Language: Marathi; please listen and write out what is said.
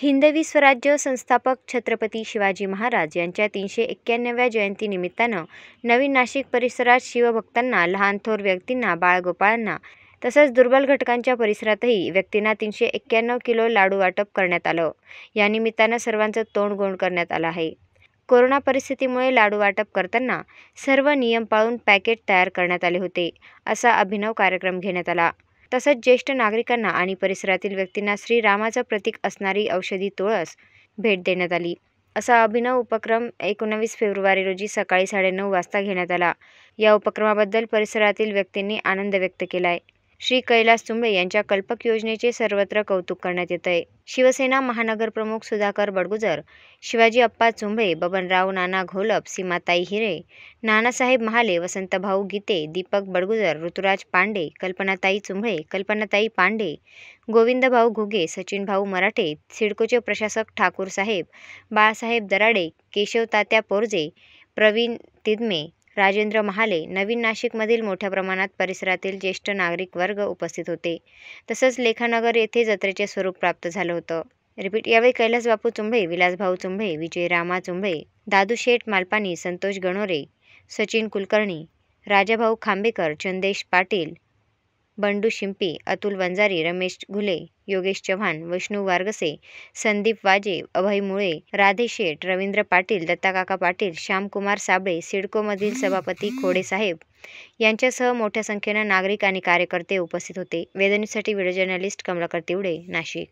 हिंदवी स्वराज्य संस्थापक छत्रपती शिवाजी महाराज यांच्या तीनशे एक्क्याण्णव्या जयंतीनिमित्तानं नवीन नाशिक परिसरात शिवभक्तांना लहान थोर व्यक्तींना बाळगोपाळांना तसंच दुर्बल घटकांच्या परिसरातही व्यक्तींना तीनशे एक्क्याण्णव किलो लाडू वाटप करण्यात आलं यानिमित्तानं सर्वांचं तोंड गोंड करण्यात आलं आहे कोरोना परिस्थितीमुळे लाडू वाटप करताना सर्व नियम पाळून पॅकेट तयार करण्यात आले होते असा अभिनव कार्यक्रम घेण्यात आला तसंच ज्येष्ठ नागरिकांना आणि परिसरातील व्यक्तींना श्रीरामाचं प्रतीक असणारी औषधी तुळस भेट देण्यात आली असा अभिनव उपक्रम एकोणवीस फेब्रुवारी रोजी सकाळी साडेनऊ वाजता घेण्यात आला या उपक्रमाबद्दल परिसरातील व्यक्तींनी आनंद व्यक्त केला आहे श्री कैलास तुंबे यांच्या कल्पक योजनेचे सर्वत्र कौतुक करण्यात येत आहे शिवसेना महानगरप्रमुख सुधाकर बडगुजर शिवाजी अप्पा चुंबळे बबनराव नाना घोलप सीमाताई हिरे नानासाहेब महाले वसंतभाऊ गीते दीपक बडगुजर ऋतुराज पांडे कल्पनाताई चुंबळे कल्पनाताई पांडे गोविंदभाऊ घुगे सचिनभाऊ मराठे सिडकोचे प्रशासक ठाकूर साहेब बाळासाहेब दराडे केशव तात्या पोरजे प्रवीण तिदमे राजेंद्र महाले नवीन नाशिकमधील मोठ्या प्रमाणात परिसरातील ज्येष्ठ नागरिक वर्ग उपस्थित होते तसंच लेखानगर येथे जत्रेचे स्वरूप प्राप्त झालं होतं रिपीट यावेळी कैलास बापू चुंभे विलासभाऊ चुंभे विजय रामा चुंभे दादू शेठ मालपानी संतोष गणोरे सचिन कुलकर्णी राजाभाऊ खांबेकर चंदेश पाटील बंडू शिंपी अतुल वंजारी रमेश घुले योगेश चव्हाण वैष्णू वारगसे संदीप वाजे अभय मुळे राधे शेठ रवींद्र पाटील दत्ताकाका पाटील श्यामकुमार साबळे सिडकोमधील सभापती खोडेसाहेब यांच्यासह मोठ्या संख्येनं नागरिक आणि कार्यकर्ते उपस्थित होते वेदनीसाठी व्हिडिओ जर्नलिस्ट कमलाकर तिवडे नाशिक